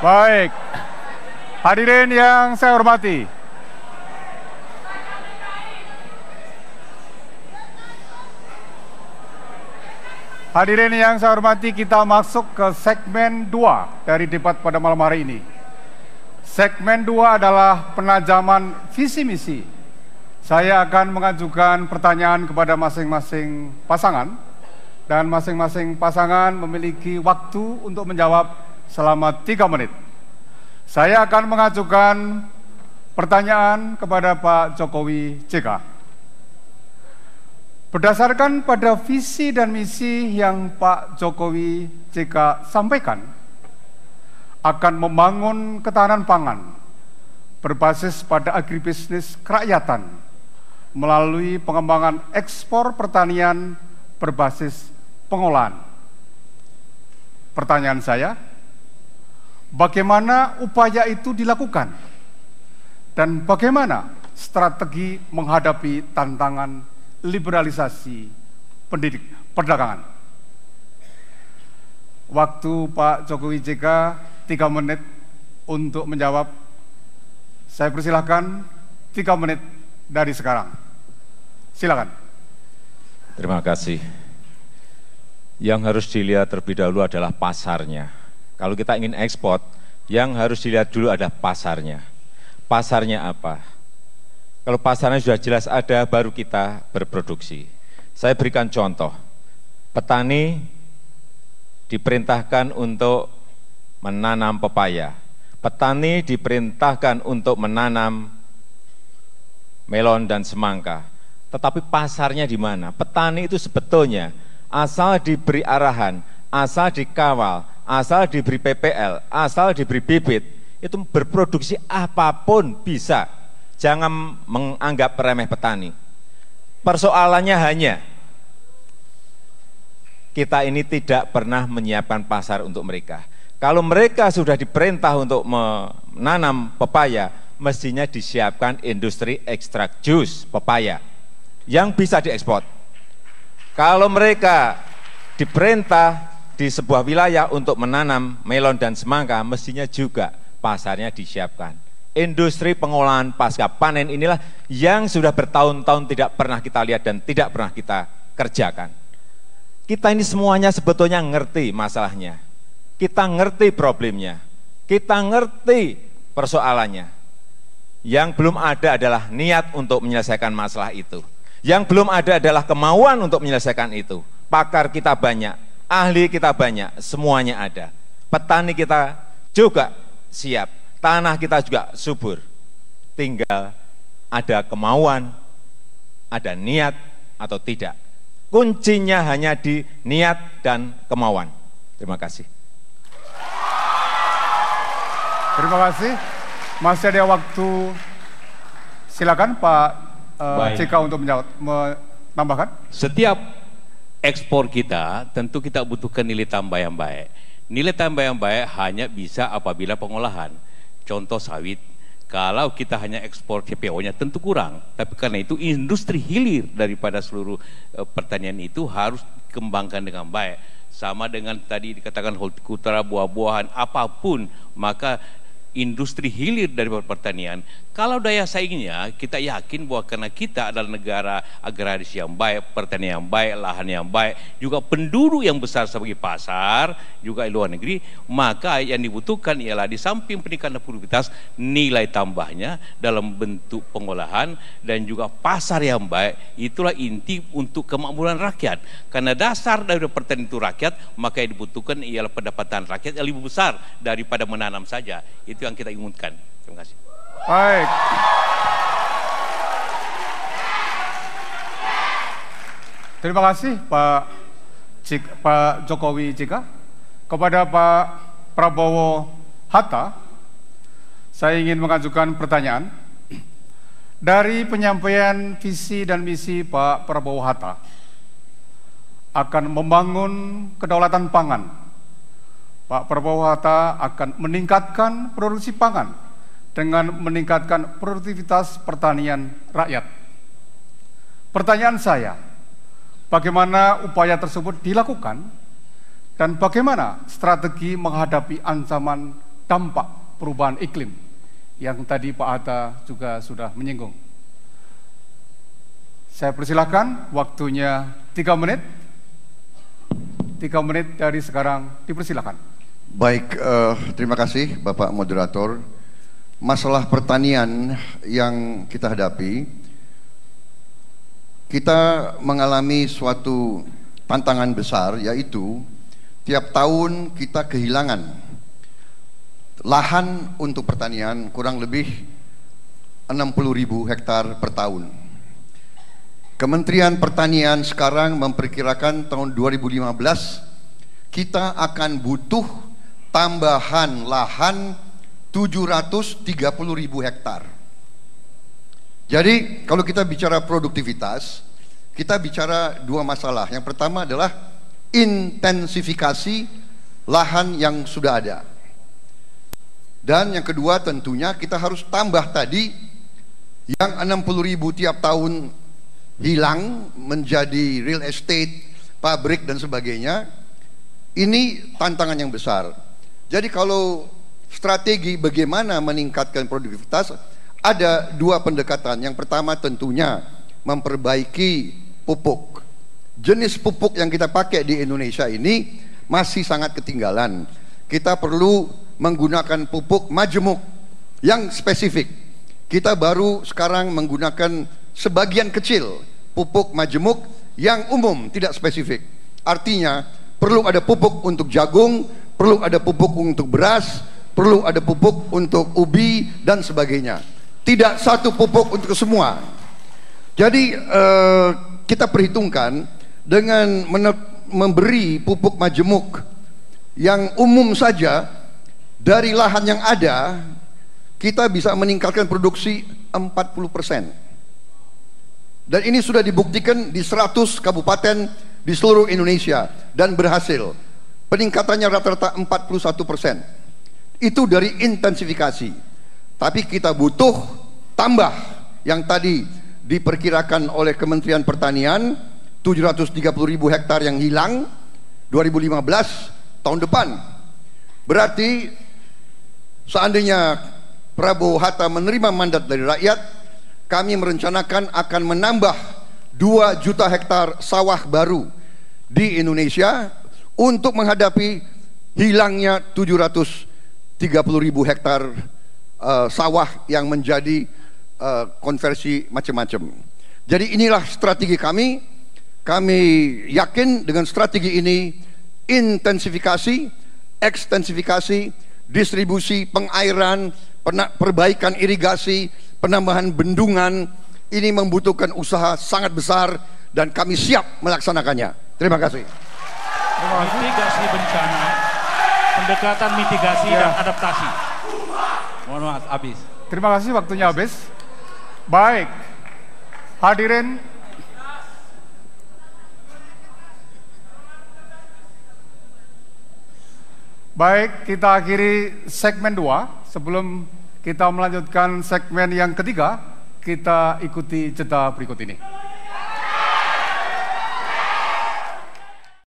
Baik. Hadirin yang saya hormati. Hadirin yang saya hormati, kita masuk ke segmen 2 dari debat pada malam hari ini. Segmen 2 adalah penajaman visi misi. Saya akan mengajukan pertanyaan kepada masing-masing pasangan dan masing-masing pasangan memiliki waktu untuk menjawab selama tiga menit. Saya akan mengajukan pertanyaan kepada Pak Jokowi JK. Berdasarkan pada visi dan misi yang Pak Jokowi JK sampaikan, akan membangun ketahanan pangan berbasis pada agribisnis kerakyatan melalui pengembangan ekspor pertanian berbasis pengolahan. Pertanyaan saya, bagaimana upaya itu dilakukan, dan bagaimana strategi menghadapi tantangan liberalisasi pendidik perdagangan. Waktu Pak Jokowi JK tiga menit untuk menjawab. Saya persilahkan tiga menit dari sekarang. Silakan. Terima kasih. Yang harus dilihat terlebih dahulu adalah pasarnya kalau kita ingin ekspor, yang harus dilihat dulu ada pasarnya. Pasarnya apa? Kalau pasarnya sudah jelas ada, baru kita berproduksi. Saya berikan contoh, petani diperintahkan untuk menanam pepaya, petani diperintahkan untuk menanam melon dan semangka. Tetapi pasarnya di mana? Petani itu sebetulnya asal diberi arahan, asal dikawal, asal diberi PPL, asal diberi bibit, itu berproduksi apapun bisa. Jangan menganggap remeh petani. Persoalannya hanya kita ini tidak pernah menyiapkan pasar untuk mereka. Kalau mereka sudah diperintah untuk menanam pepaya, mestinya disiapkan industri ekstrak jus pepaya yang bisa diekspor. Kalau mereka diperintah di sebuah wilayah untuk menanam melon dan semangka mestinya juga pasarnya disiapkan. Industri pengolahan pasca panen inilah yang sudah bertahun-tahun tidak pernah kita lihat dan tidak pernah kita kerjakan. Kita ini semuanya sebetulnya ngerti masalahnya. Kita ngerti problemnya. Kita ngerti persoalannya. Yang belum ada adalah niat untuk menyelesaikan masalah itu. Yang belum ada adalah kemauan untuk menyelesaikan itu. Pakar kita banyak, ahli kita banyak, semuanya ada. Petani kita juga siap, tanah kita juga subur. Tinggal ada kemauan, ada niat atau tidak. Kuncinya hanya di niat dan kemauan. Terima kasih. Terima kasih. Masih ada waktu. Silakan Pak uh, Cika untuk menambahkan. Setiap ekspor kita tentu kita butuhkan nilai tambah yang baik. Nilai tambah yang baik hanya bisa apabila pengolahan. Contoh sawit, kalau kita hanya ekspor CPO-nya tentu kurang. Tapi karena itu industri hilir daripada seluruh eh, pertanian itu harus dikembangkan dengan baik. Sama dengan tadi dikatakan hortikultura, buah-buahan, apapun, maka industri hilir dari pertanian. Kalau daya saingnya, kita yakin bahwa karena kita adalah negara agraris yang baik, pertanian yang baik, lahan yang baik, juga penduduk yang besar sebagai pasar, juga di luar negeri, maka yang dibutuhkan ialah di samping peningkatan produktivitas, nilai tambahnya dalam bentuk pengolahan dan juga pasar yang baik, itulah inti untuk kemakmuran rakyat. Karena dasar dari pertanian itu rakyat, maka yang dibutuhkan ialah pendapatan rakyat yang lebih besar daripada menanam saja. Itu itu yang kita inginkan. Terima kasih. Baik. Terima kasih Pak Cik, Pak Jokowi Jika. Kepada Pak Prabowo Hatta, saya ingin mengajukan pertanyaan. Dari penyampaian visi dan misi Pak Prabowo Hatta akan membangun kedaulatan pangan Pak Prabowo Hatta akan meningkatkan produksi pangan dengan meningkatkan produktivitas pertanian rakyat. Pertanyaan saya, bagaimana upaya tersebut dilakukan dan bagaimana strategi menghadapi ancaman dampak perubahan iklim yang tadi Pak Hatta juga sudah menyinggung. Saya persilahkan waktunya tiga menit. Tiga menit dari sekarang dipersilahkan. Baik, eh, terima kasih Bapak Moderator. Masalah pertanian yang kita hadapi, kita mengalami suatu tantangan besar yaitu tiap tahun kita kehilangan lahan untuk pertanian kurang lebih 60 ribu hektar per tahun. Kementerian Pertanian sekarang memperkirakan tahun 2015 kita akan butuh tambahan lahan 730 ribu hektar. Jadi kalau kita bicara produktivitas, kita bicara dua masalah. Yang pertama adalah intensifikasi lahan yang sudah ada. Dan yang kedua tentunya kita harus tambah tadi yang 60 ribu tiap tahun hilang menjadi real estate, pabrik dan sebagainya. Ini tantangan yang besar. Jadi kalau strategi bagaimana meningkatkan produktivitas ada dua pendekatan. Yang pertama tentunya memperbaiki pupuk. Jenis pupuk yang kita pakai di Indonesia ini masih sangat ketinggalan. Kita perlu menggunakan pupuk majemuk yang spesifik. Kita baru sekarang menggunakan sebagian kecil pupuk majemuk yang umum, tidak spesifik. Artinya perlu ada pupuk untuk jagung, perlu ada pupuk untuk beras, perlu ada pupuk untuk ubi dan sebagainya. Tidak satu pupuk untuk semua. Jadi eh, kita perhitungkan dengan memberi pupuk majemuk yang umum saja dari lahan yang ada kita bisa meningkatkan produksi 40%. Dan ini sudah dibuktikan di 100 kabupaten di seluruh Indonesia dan berhasil. Peningkatannya rata-rata 41 persen. Itu dari intensifikasi. Tapi kita butuh tambah yang tadi diperkirakan oleh Kementerian Pertanian 730 ribu hektar yang hilang 2015 tahun depan. Berarti seandainya Prabowo Hatta menerima mandat dari rakyat, kami merencanakan akan menambah 2 juta hektar sawah baru di Indonesia untuk menghadapi hilangnya 730 ribu hektar uh, sawah yang menjadi uh, konversi macam-macam. Jadi inilah strategi kami. Kami yakin dengan strategi ini intensifikasi, ekstensifikasi, distribusi, pengairan, perbaikan irigasi, penambahan bendungan ini membutuhkan usaha sangat besar dan kami siap melaksanakannya. Terima kasih mitigasi bencana, pendekatan mitigasi ya. dan adaptasi. Mohon maaf, habis. Terima kasih waktunya habis. Baik, hadirin Baik, kita akhiri segmen dua. Sebelum kita melanjutkan segmen yang ketiga, kita ikuti cerita berikut ini.